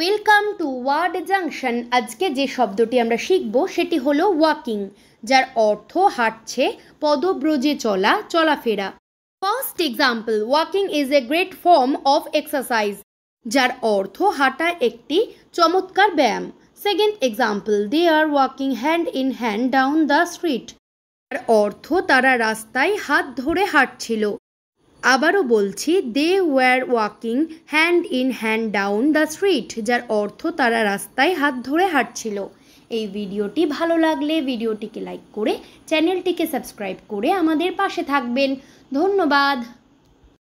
welcome to word junction আজকে যে শব্দটি আমরা শিখব সেটি হলো ওয়াকিং যার অর্থ হাঁটছে পদব্রজে চলা চলাফেরা first example walking is a great form of exercise যার অর্থ হাঁটা একটি চমৎকার ব্যায়াম second example they are walking hand in hand down the street যার অর্থ তারা রাস্তায় হাত ধরে হাঁটছিল আবারও বলছি they were walking hand in hand down the street যার অর্থ তারা রাস্তায় হাত ধরে হাঁটছিল এই ভিডিওটি ভালো লাগলে ভিডিওটিকে লাইক করে চ্যানেলটিকে সাবস্ক্রাইব করে আমাদের পাশে থাকবেন ধন্যবাদ